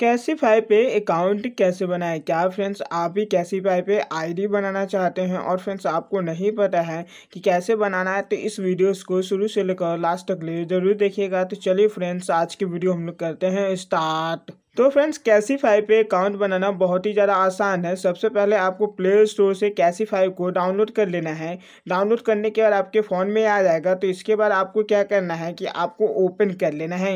कैसीफाई पे अकाउंट कैसे बनाएं क्या फ्रेंड्स आप भी कैसीफाई पे आईडी बनाना चाहते हैं और फ्रेंड्स आपको नहीं पता है कि कैसे बनाना है तो इस वीडियो को शुरू से लेकर लास्ट तक ले जरूर देखिएगा तो चलिए फ्रेंड्स आज की वीडियो हम लोग करते हैं स्टार्ट तो फ्रेंड्स कैसीफाई पे अकाउंट बनाना बहुत ही ज़्यादा आसान है सबसे पहले आपको प्ले स्टोर से कैसीफाई को डाउनलोड कर लेना है डाउनलोड करने के बाद आपके फ़ोन में आ जाएगा तो इसके बाद आपको क्या करना है कि आपको ओपन कर लेना है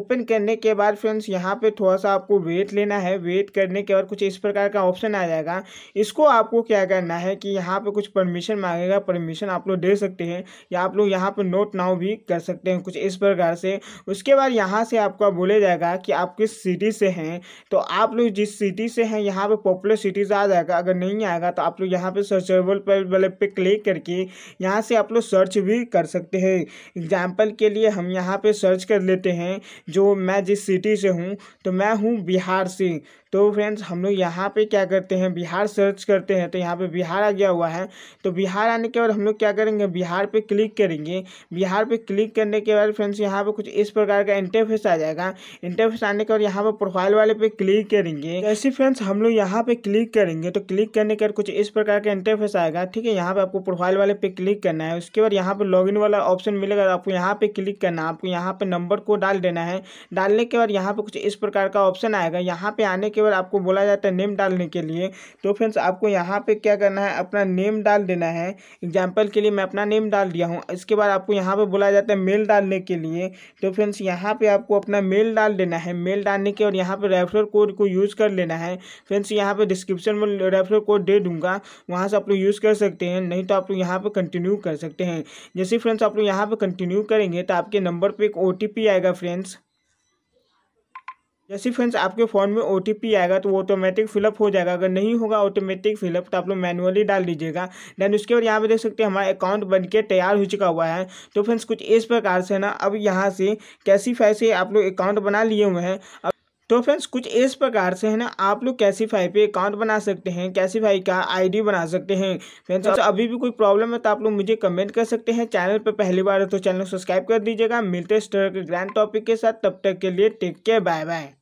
ओपन करने के बाद फ्रेंड्स यहाँ पे थोड़ा सा आपको वेट लेना है वेट करने के बाद कुछ इस प्रकार का ऑप्शन आ जाएगा इसको आपको क्या करना है कि यहाँ पर कुछ परमिशन मांगेगा परमिशन आप लोग दे सकते हैं या आप लोग यहाँ पर नोट नाउ भी कर सकते हैं कुछ इस प्रकार से उसके बाद यहाँ से आपका बोले जाएगा कि आपकी सीरीज से हैं तो आप लोग जिस सिटी से हैं यहाँ पे पॉपुलर सिटीज़ आ जाएगा अगर नहीं आएगा तो आप लोग यहाँ पे सर्चेबल पर वाले मतलब पे क्लिक करके यहाँ से आप लोग सर्च भी कर सकते हैं एग्जाम्पल के लिए हम यहाँ पे सर्च कर लेते हैं जो मैं जिस सिटी से हूँ तो मैं हूँ बिहार से तो फ्रेंड्स हम लोग यहाँ पे क्या करते हैं बिहार सर्च करते हैं तो यहाँ पे बिहार आ गया हुआ है तो बिहार आने के बाद हम लोग क्या करेंगे बिहार पे क्लिक करेंगे बिहार पे क्लिक करने के बाद फ्रेंड्स यहाँ पे कुछ इस प्रकार का इंटरफेस आ जाएगा इंटरफेस आने के बाद यहाँ पर प्रोफाइल वाले पे क्लिक करेंगे ऐसे फ्रेंड्स हम लोग यहाँ पे क्लिक करेंगे तो क्लिक करने के कुछ इस प्रकार का इंटरफेस आएगा ठीक है यहाँ पे आपको प्रोफाइल वाले पे क्लिक करना है उसके बाद यहाँ पे लॉग वाला ऑप्शन मिलेगा आपको यहाँ पे क्लिक करना है आपको यहाँ पे नंबर को डाल देना है डालने के बाद यहाँ पे कुछ इस प्रकार का ऑप्शन आएगा यहाँ पे आने के बाद आपको बोला जाता है नेम डालने के लिए तो फ्रेंड्स आपको यहाँ पे क्या करना है अपना नेम डाल देना है एग्जाम्पल के लिए मैं अपना नेम डाल दिया हूँ इसके बाद आपको यहाँ पे बोला जाता है मेल डालने के लिए तो फ्रेंड्स यहाँ पे आपको अपना मेल डाल देना है मेल डालने के बाद यहाँ पे रेफरल कोड को यूज़ कर लेना है फ्रेंड्स यहाँ पे डिस्क्रिप्शन में रेफरल कोड दे दूंगा वहाँ से आप लोग यूज़ कर सकते हैं नहीं तो आप लोग यहाँ पर कंटिन्यू कर सकते हैं जैसे फ्रेंड्स आप लोग यहाँ पर कंटिन्यू करेंगे तो आपके नंबर पर एक ओ आएगा फ्रेंड्स जैसे फ्रेंड्स आपके फ़ोन में ओ आएगा तो वो ऑटोमेटिक फिलअप हो जाएगा अगर नहीं होगा ऑटोमेटिक फिलअप तो आप लोग मैनुअली डाल दीजिएगा देन उसके बाद यहाँ पे देख सकते हैं हमारा अकाउंट बनके तैयार हो चुका हुआ है तो फ्रेंड्स कुछ इस प्रकार से ना अब यहाँ से कैसी फैसे आप लोग अकाउंट बना लिए हुए हैं तो फ्रेंड्स कुछ इस प्रकार से है ना आप लोग कैसीफाई पे अकाउंट बना सकते हैं कैसीफाई का आईडी बना सकते हैं फ्रेंड्स तो अभी भी कोई प्रॉब्लम है तो आप लोग मुझे कमेंट कर सकते हैं चैनल पर पहली बार है तो चैनल सब्सक्राइब कर दीजिएगा मिलते इस तरह के ग्रैंड टॉपिक के साथ तब तक के लिए टेक केयर बाय बाय